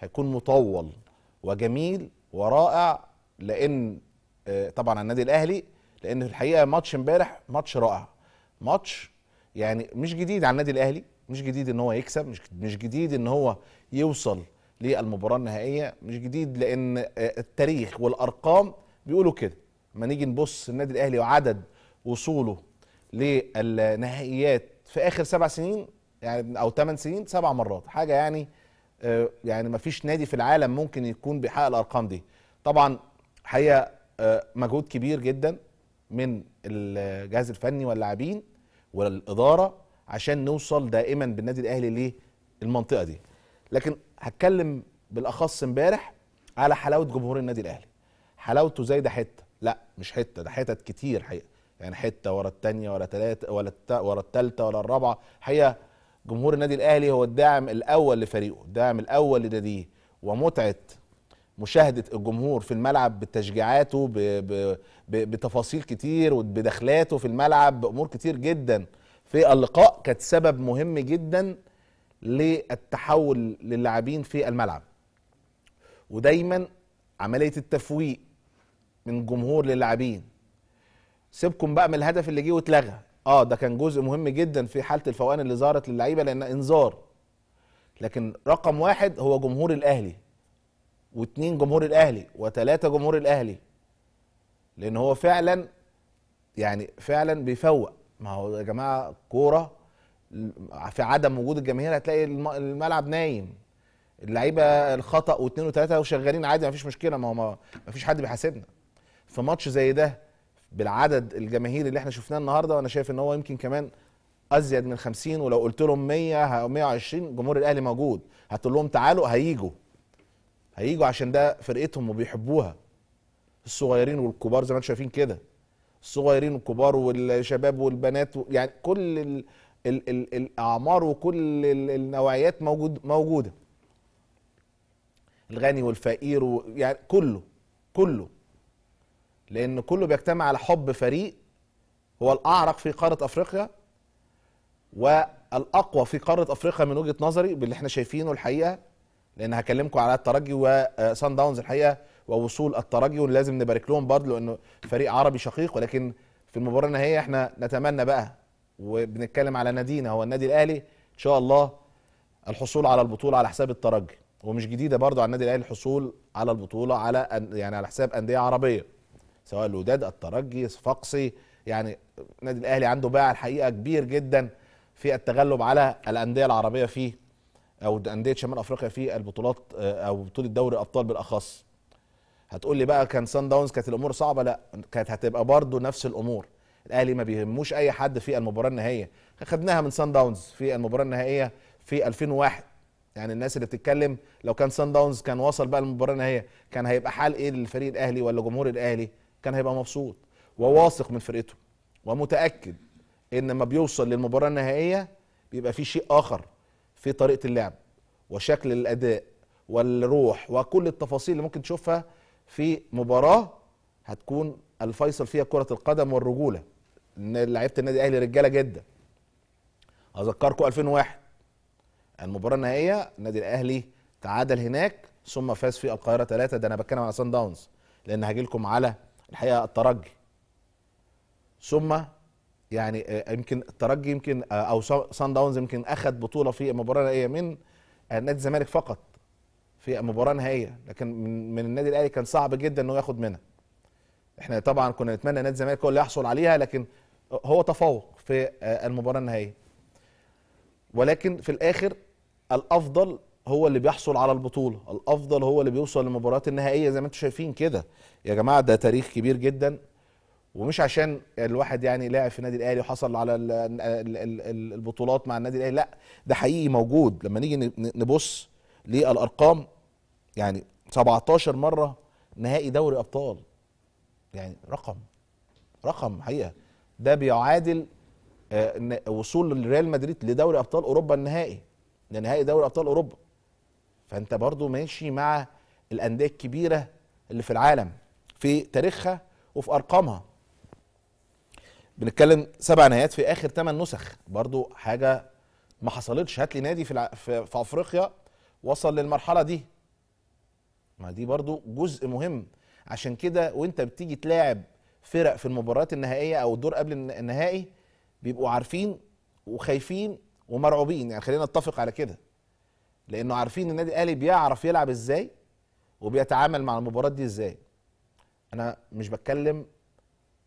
هيكون مطول وجميل ورائع لان آه، طبعا النادي الاهلي لان الحقيقه ماتش امبارح ماتش رائع ماتش يعني مش جديد على النادي الاهلي مش جديد ان هو يكسب مش مش جديد ان هو يوصل للمباراه النهائيه مش جديد لان آه، التاريخ والارقام بيقولوا كده ما نيجي نبص النادي الاهلي وعدد وصوله للنهائيات في اخر سبع سنين يعني او ثمان سنين سبع مرات حاجه يعني آه، يعني ما فيش نادي في العالم ممكن يكون بيحقق الارقام دي طبعا حقيقه آه، مجهود كبير جدا من الجهاز الفني واللاعبين والاداره عشان نوصل دائما بالنادي الاهلي للمنطقه دي لكن هتكلم بالاخص امبارح على حلاوه جمهور النادي الاهلي حلاوته زي ده حته لا مش حته ده حتت كتير حقيقه يعني حته ورا الثانيه ورا ثلاثه ولا ورا الثالثه ولا الرابعه حقيقه جمهور النادي الاهلي هو الداعم الاول لفريقه الداعم الاول لناديه ومتعه مشاهده الجمهور في الملعب بتشجيعاته ب... ب... بتفاصيل كتير وبدخلاته في الملعب بامور كتير جدا في اللقاء كانت سبب مهم جدا للتحول للاعبين في الملعب ودايما عمليه التفويق من جمهور للاعبين سيبكم بقى من الهدف اللي جه واتلغى اه ده كان جزء مهم جدا في حاله الفوقان اللي ظهرت للعيبه لان انذار لكن رقم واحد هو جمهور الاهلي واثنين جمهور الاهلي وثلاثه جمهور الاهلي لان هو فعلا يعني فعلا بيفوق ما هو يا جماعه كوره في عدم وجود الجماهير هتلاقي الملعب نايم اللعيبه آه. الخطا واثنين وثلاثه وشغالين عادي ما فيش مشكله ما هو ما فيش حد بيحاسبنا في ماتش زي ده بالعدد الجماهيري اللي احنا شفناه النهارده وانا شايف ان هو يمكن كمان ازيد من 50 ولو قلت لهم 100 120 جمهور الاهلي موجود هتقول لهم تعالوا هيجوا هيجوا عشان ده فرقتهم وبيحبوها الصغيرين والكبار زي ما انتم شايفين كده الصغيرين والكبار والشباب والبنات و... يعني كل ال... ال... ال... الاعمار وكل ال... النوعيات موجود موجوده الغني والفقير و... يعني كله كله لان كله بيجتمع على حب فريق هو الاعرق في قاره افريقيا والاقوى في قاره افريقيا من وجهه نظري باللي احنا شايفينه الحقيقه لان هكلمكم على الترجي وسان آه، داونز الحقيقه ووصول الترجي ولازم نبارك لهم برضه لانه فريق عربي شقيق ولكن في المباراه النهائيه احنا نتمنى بقى وبنتكلم على نادينا هو النادي الاهلي ان شاء الله الحصول على البطوله على حساب الترجي ومش جديده برضه على النادي الاهلي الحصول على البطوله على يعني على حساب انديه عربيه سواء الوداد الترجي صفاقسي يعني النادي الاهلي عنده باع الحقيقه كبير جدا في التغلب على الانديه العربيه في او انديه شمال افريقيا في البطولات آه، او بطوله دوري الابطال بالاخص هتقول لي بقى كان سان داونز كانت الامور صعبه لا كانت هتبقى برضه نفس الامور الاهلي ما بيهموش اي حد في المباراه النهائيه خدناها من سان داونز في المباراه النهائيه في 2001 يعني الناس اللي بتتكلم لو كان سان داونز كان وصل بقى المباراه النهائيه كان هيبقى حال ايه للفريق الاهلي ولا جمهور الاهلي كان هيبقى مبسوط وواثق من فرقته ومتاكد ان ما بيوصل للمباراه النهائيه بيبقى في شيء اخر في طريقه اللعب وشكل الاداء والروح وكل التفاصيل اللي ممكن تشوفها في مباراه هتكون الفيصل فيها كره القدم والرجوله لعيبه النادي الاهلي رجاله جدا اذكركم 2001 المباراه النهائيه النادي الاهلي تعادل هناك ثم فاز في القاهره 3 ده انا بتكلم على سان داونز لان هاجي لكم على الحقيقه الترجي ثم يعني آه، يمكن الترجي يمكن آه، او سان داونز يمكن اخذ بطوله في مباراه نهائيه من نادي الزمالك فقط في مباراه نهائيه لكن من, من النادي الاهلي كان صعب جدا انه ياخد منها احنا طبعا كنا نتمنى نادي الزمالك هو اللي يحصل عليها لكن هو تفوق في آه، المباراه النهائيه ولكن في الاخر الافضل هو اللي بيحصل على البطوله الافضل هو اللي بيوصل للمباريات النهائيه زي ما انتم شايفين كده يا جماعه ده تاريخ كبير جدا ومش عشان الواحد يعني لاعب في النادي الاهلي وحصل على البطولات مع النادي الاهلي لا ده حقيقي موجود لما نيجي نبص للارقام يعني 17 مره نهائي دوري ابطال يعني رقم رقم حقيقه ده بيعادل آه، وصول ريال مدريد لدوري ابطال اوروبا النهائي ده نهائي دوري ابطال اوروبا فانت برضو ماشي مع الانديه الكبيره اللي في العالم في تاريخها وفي ارقامها بنتكلم سبع نهايات في اخر ثمان نسخ برضو حاجه ما حصلتش هات لي نادي في, الع... في في افريقيا وصل للمرحله دي ما دي برضو جزء مهم عشان كده وانت بتيجي تلاعب فرق في المباريات النهائيه او الدور قبل النهائي بيبقوا عارفين وخايفين ومرعوبين يعني خلينا نتفق على كده لانه عارفين النادي الاهلي بيعرف يلعب ازاي وبيتعامل مع المباراه دي ازاي انا مش بتكلم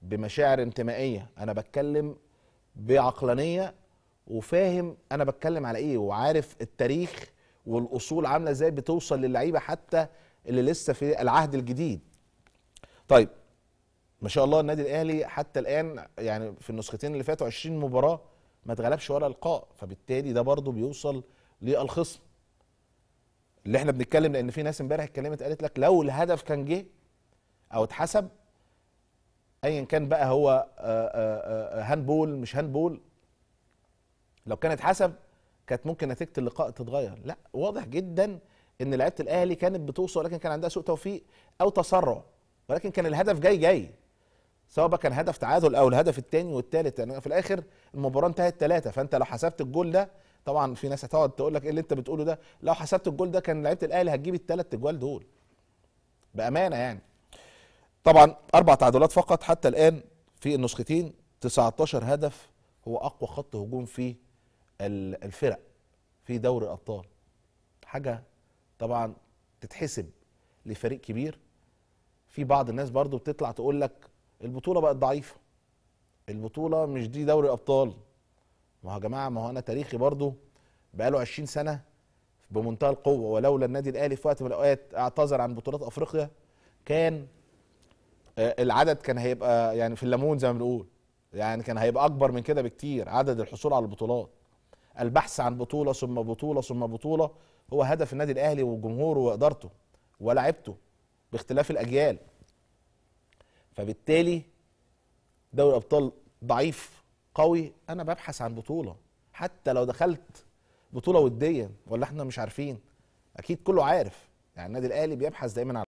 بمشاعر انتمائيه انا بتكلم بعقلانيه وفاهم انا بتكلم على ايه وعارف التاريخ والاصول عامله ازاي بتوصل للعيبه حتى اللي لسه في العهد الجديد طيب ما شاء الله النادي الاهلي حتى الان يعني في النسختين اللي فاتوا 20 مباراه ما اتغلبش ولا لقاء فبالتالي ده برضه بيوصل للخصم اللي احنا بنتكلم لان في ناس امبارح اتكلمت قالت لك لو الهدف كان جه او اتحسب ايا كان بقى هو بول آه، آه، آه، مش بول لو كان اتحسب كانت ممكن نتيجه اللقاء تتغير لا واضح جدا ان لعيبه الاهلي كانت بتوصل ولكن كان عندها سوء توفيق او تسرع ولكن كان الهدف جاي جاي سواء بقى كان هدف تعادل او الهدف الثاني والثالث يعني في الاخر المباراه انتهت ثلاثه فانت لو حسبت الجول ده طبعا في ناس هتقعد تقول لك ايه اللي انت بتقوله ده لو حسبت الجول ده كان لعيبه الاهلي هتجيب الثلاث اجوال دول بامانه يعني طبعا اربع تعادلات فقط حتى الان في النسختين 19 هدف هو اقوى خط هجوم في الفرق في دوري الابطال حاجه طبعا تتحسب لفريق كبير في بعض الناس برضو بتطلع تقول لك البطوله بقت ضعيفه البطوله مش دي دوري ابطال ما هو يا جماعه ما هو انا تاريخي برضو بقاله 20 سنه بمنتهى القوه ولولا النادي الاهلي في وقت من الاوقات اعتذر عن بطولات افريقيا كان آه، العدد كان هيبقى يعني في الليمون زي ما بنقول يعني كان هيبقى اكبر من كده بكتير عدد الحصول على البطولات البحث عن بطوله ثم بطوله ثم بطوله هو هدف النادي الاهلي وجمهوره وادارته ولاعيبته باختلاف الاجيال فبالتالي دوري الابطال ضعيف قوي انا ببحث عن بطوله حتى لو دخلت بطوله وديه ولا احنا مش عارفين اكيد كله عارف يعني النادي الاهلي بيبحث دايما على